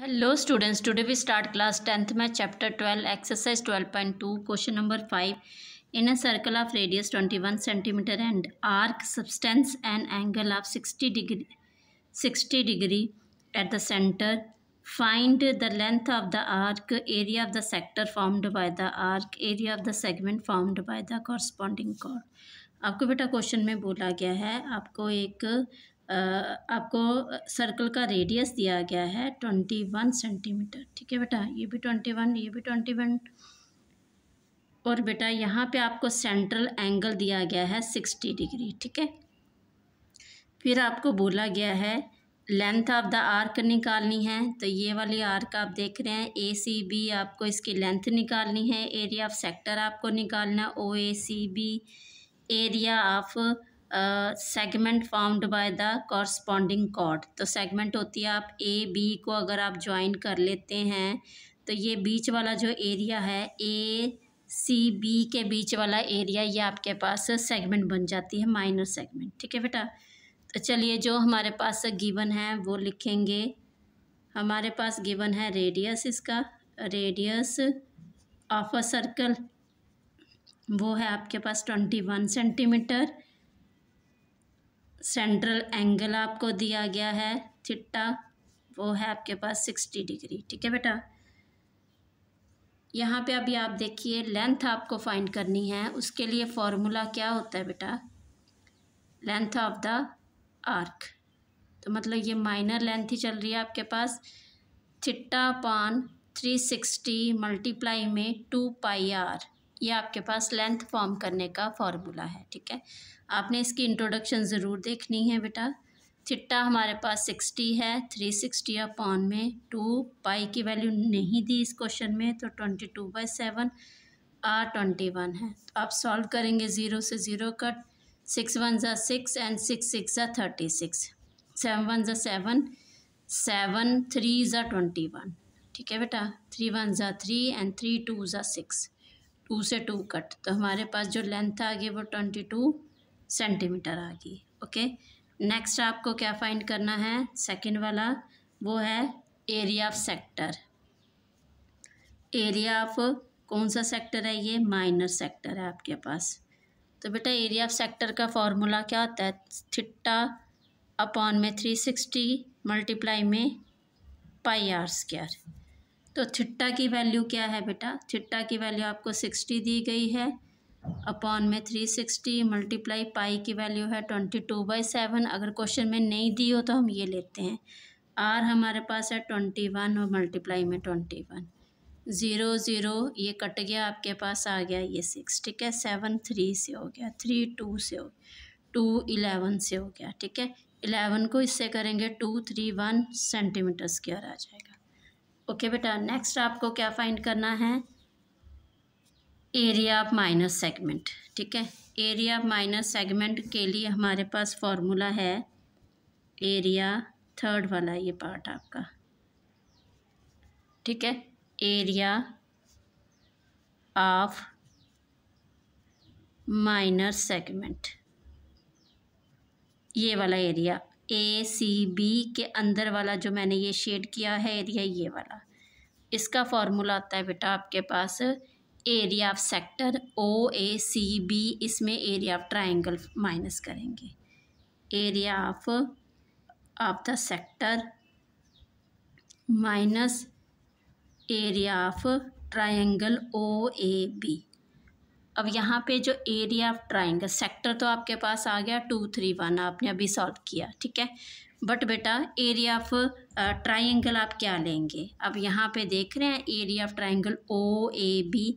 hello students today we start class tenth में chapter twelve exercise twelve point two question number five in a circle of radius twenty one centimetre and arc subtends and angle of sixty degree sixty degree at the centre find the length of the arc area of the sector formed by the arc area of the segment formed by the corresponding chord आपको बेटा question में बोला गया है आपको एक आपको circle का रेडियस दिया गया है ट्वेंटी वन सेंटीमीटर ठीक है बेटा ये भी ट्वेंटी वन ये भी ट्वेंटी वन और बेटा यहाँ पे आपको सेंट्रल एंगल दिया गया है सिक्सटी डिग्री ठीक है फिर आपको बोला गया है लेंथ ऑफ द आर्क निकालनी है तो ये वाली आर्क आप देख रहे हैं ए सी बी आपको इसकी लेंथ निकालनी है एरिया ऑफ सेक्टर आपको निकालना है O A C B area of segment formed by the corresponding chord तो सेगमेंट होती है आप ए बी को अगर आप ज्वाइन कर लेते हैं तो ये बीच वाला जो एरिया है ए सी बी के बीच वाला एरिया ये आपके पास सेगमेंट बन जाती है माइनर सेगमेंट ठीक है बेटा तो चलिए जो हमारे पास गिवन है वो लिखेंगे हमारे पास गिवन है रेडियस इसका रेडियस ऑफ अ सर्कल वो है आपके पास twenty one centimetre central angle आपको दिया गया है थिट्टा वो है आपके पास सिक्सटी डिग्री ठीक है बेटा यहाँ पे अभी आप देखिए लेंथ आपको फाइंड करनी है उसके लिए फॉर्मूला क्या होता है बेटा लेंथ ऑफ द आर्क तो मतलब ये माइनर लेंथ ही चल रही है आपके पास थिट्टा पान थ्री सिक्सटी मल्टीप्लाई में टू पाई आर ये आपके पास लेंथ फॉर्म करने का फॉर्मूला है ठीक है आपने इसकी इंट्रोडक्शन ज़रूर देखनी है बेटा थिट्टा हमारे पास सिक्सटी है थ्री सिक्सटी अपॉन में टू पाई की वैल्यू नहीं दी इस क्वेश्चन में तो twenty two by seven r twenty one है तो आप सॉल्व करेंगे ज़ीरो से ज़ीरो कट सिक्स वन ज़ा सिक्स एंड सिक्स सिक्स ज़ा थर्टी सिक्स सेवन वन ज़ा सेवन सेवन थ्री ज़ा ट्वेंटी वन ठीक है बेटा थ्री वन ज़ा थ्री एंड थ्री टू ज़ा सिक्स टू से टू कट तो हमारे पास जो लेंथ आ गई वो ट्वेंटी टू सेंटीमीटर आ गई ओके नेक्स्ट आपको क्या फाइंड करना है सेकंड वाला वो है area of sector area of कौन सा सेक्टर है ये माइनर सेक्टर है आपके पास तो बेटा एरिया ऑफ सेक्टर का फॉर्मूला क्या होता है थिट्टा अपॉन में थ्री सिक्सटी मल्टीप्लाई में पाई आर स्क्वायर तो छिट्टा की वैल्यू क्या है बेटा छिट्टा की वैल्यू आपको सिक्सटी दी गई है अपॉन में थ्री सिक्सटी मल्टीप्लाई पाई की वैल्यू है ट्वेंटी टू बाई सेवन अगर क्वेश्चन में नहीं दी हो तो हम ये लेते हैं आर हमारे पास है ट्वेंटी वन और मल्टीप्लाई में ट्वेंटी वन ज़ीरो ज़ीरो ये कट गया आपके पास आ गया ये सिक्स ठीक है सेवन थ्री से हो गया थ्री टू से हो गया टू इलेवन से हो गया ठीक है इलेवन को इससे करेंगे two three one centimetre square आ जाएगा ओके बेटा नेक्स्ट आपको क्या फाइंड करना है एरिया ऑफ माइनस सेगमेंट ठीक है एरिया ऑफ माइनस सेगमेंट के लिए हमारे पास फॉर्मूला है एरिया थर्ड वाला ये पार्ट आपका ठीक है एरिया ऑफ माइनर सेगमेंट ये वाला एरिया ए सी बी के अंदर वाला जो मैंने ये शेड किया है एरिया ये वाला इसका फार्मूला आता है बेटा आपके पास area of sector O A C B इसमें एरिया ऑफ ट्राइंगल माइनस करेंगे area of of the sector minus area of triangle O A B अब यहाँ पे जो एरिया ऑफ ट्राइंगल सेक्टर तो आपके पास आ गया टू थ्री वन आपने अभी सॉल्व किया ठीक है बट बेटा एरिया ऑफ ट्राइंगल आप क्या लेंगे अब यहाँ पे देख रहे हैं area of triangle O A B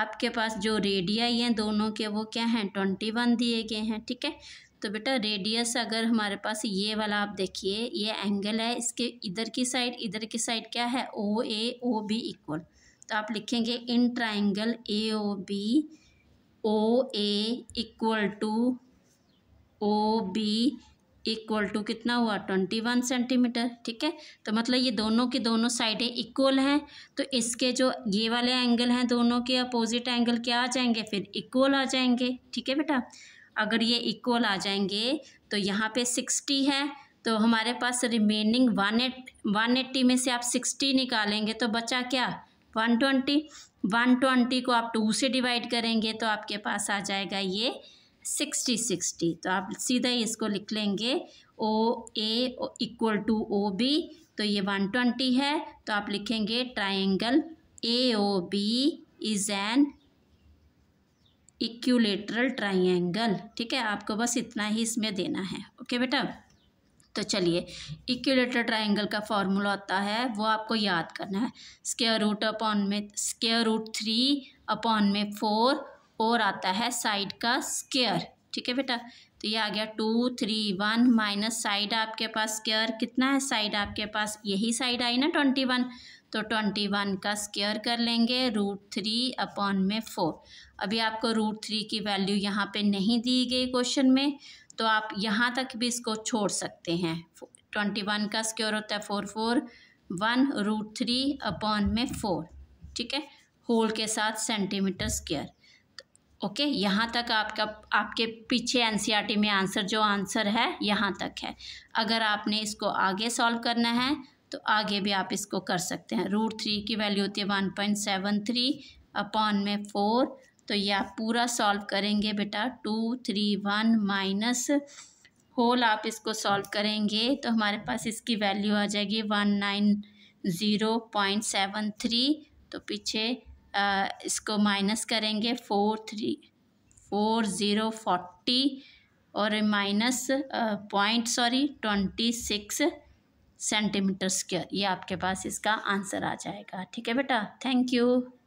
आपके पास जो रेडियाई हैं दोनों के वो क्या हैं ट्वेंटी वन दिए गए हैं ठीक है तो बेटा रेडियस अगर हमारे पास ये वाला आप देखिए ये एंगल है इसके इधर की साइड इधर की साइड क्या है ओ ए ओ बी इक्वल तो आप लिखेंगे in triangle A O B O A equal to O B equal to कितना हुआ ट्वेंटी वन सेंटीमीटर ठीक है तो मतलब ये दोनों की दोनों साइडें इक्वल हैं तो इसके जो ये वाले एंगल हैं दोनों के अपोजिट एंगल क्या आ जाएंगे फिर इक्वल आ जाएंगे ठीक है बेटा अगर ये इक्वल आ जाएंगे तो यहाँ पे सिक्सटी है तो हमारे पास remaining one eight one eighty में से आप सिक्सटी निकालेंगे तो बचा क्या वन ट्वेंटी वन ट्वेंटी को आप टू से डिवाइड करेंगे तो आपके पास आ जाएगा ये सिक्सटी सिक्सटी तो आप सीधा ही इसको लिख लेंगे O A equal to O B तो ये वन ट्वेंटी है तो आप लिखेंगे triangle A O B is an equilateral triangle ठीक है आपको बस इतना ही इसमें देना है ओके बेटा तो चलिए इक्विलेटर ट्राइंगल का फॉर्मूला होता है वो आपको याद करना है स्केयर रूट अपॉन में स्केयर रूट थ्री अपॉन में फोर और आता है साइड का स्केयर ठीक है बेटा तो ये आ गया two three one minus side आपके पास स्केयर कितना है साइड आपके पास यही साइड आई ना ट्वेंटी वन तो ट्वेंटी वन का स्केयर कर लेंगे रूट थ्री अपॉन में फोर अभी आपको रूट थ्री की वैल्यू यहाँ पे नहीं दी गई क्वेश्चन में तो आप यहाँ तक भी इसको छोड़ सकते हैं ट्वेंटी वन का स्क्योर होता है four four one root three upon में फोर ठीक है होल के साथ सेंटीमीटर स्क्वेयर तो, ओके यहाँ तक आपका आपके पीछे एनसीईआरटी e में आंसर जो आंसर है यहाँ तक है अगर आपने इसको आगे सॉल्व करना है तो आगे भी आप इसको कर सकते हैं रूट थ्री की वैल्यू होती है one point seven three upon में फोर तो ये आप पूरा सॉल्व करेंगे बेटा two three one minus whole आप इसको सॉल्व करेंगे तो हमारे पास इसकी वैल्यू आ जाएगी one nine zero point seven three तो पीछे आ, इसको माइनस करेंगे four three four zero forty और minus point sorry twenty six centimetre square ये आपके पास इसका आंसर आ जाएगा ठीक है बेटा थैंक यू